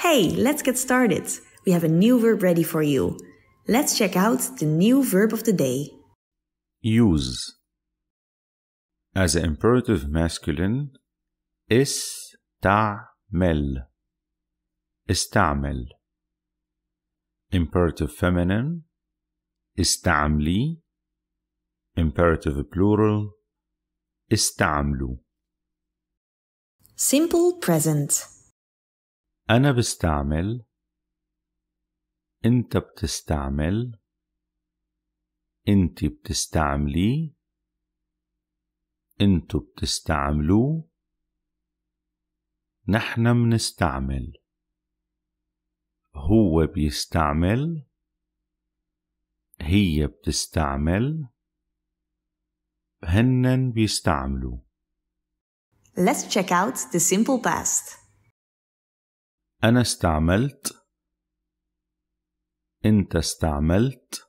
Hey, let's get started. We have a new verb ready for you. Let's check out the new verb of the day. Use. As an imperative masculine, استعمل. استعمل. Imperative feminine, استعملي. Imperative plural, استعملوا. Simple present. أنا بستعمل أنت بتستعمل أنت بتستعملي أنتو بتستعملوه نحن منستعمل هو بيستعمل هي بتستعمل هنن بيستعملوا Let's check out the simple past. أنا استعملت أنت استعملت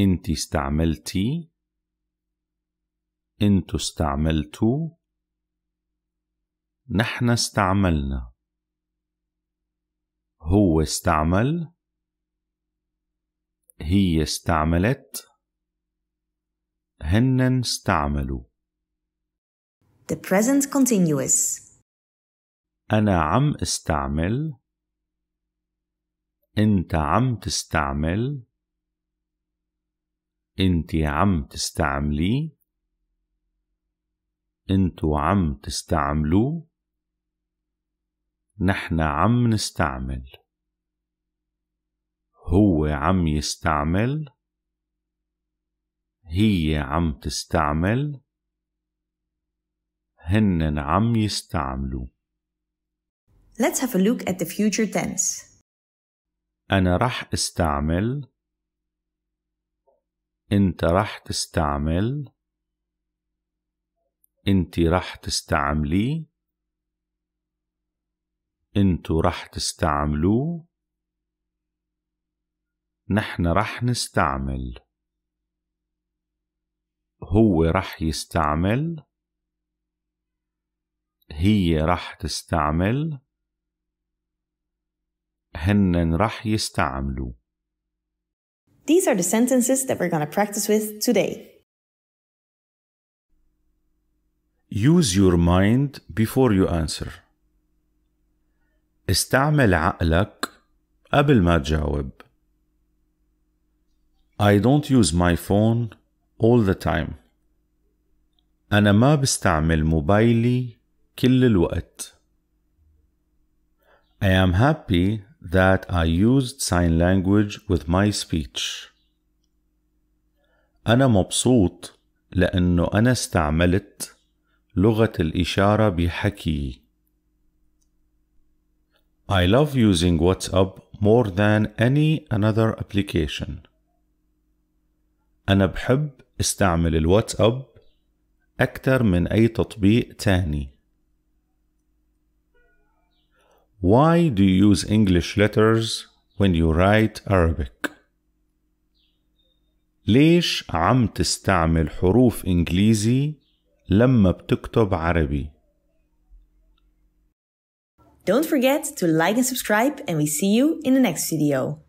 أنت استعملتي أنت استعملتوا نحن استعملنا هو استعمل هي استعملت هن استعملوا The present continuous أنا عم استعمل أنت عم تستعمل أنت عم تستعملي أنتو عم تستعملوا نحن عم نستعمل هو عم يستعمل هي عم تستعمل هنن عم يستعملوا Let's have a look at the future tense. أنا رح استعمل أنت رح تستعمل أنت رح تستعملي أنتو رح تستعملوه نحن رح نستعمل هو رح يستعمل هي رح تستعمل هن رح يستعملوا. These are the sentences that we're going to practice with today. Use your mind before you answer. استعمل عقلك قبل ما تجاوب. I don't use my phone all the time. أنا ما بستعمل موبايلي كل الوقت. I am happy that I used sign language with my speech. أنا مبسوط لأنه أنا استعملت لغة الإشارة بحكي. I love using WhatsApp more than any another application. أنا بحب استعمل الواتساب أكثر من أي تطبيق تاني. Why do you use English letters when you write Arabic? ليش عم تستعمل حروف إنجليزي لما بتكتب عربي؟ Don't forget to like and subscribe and we see you in the next video.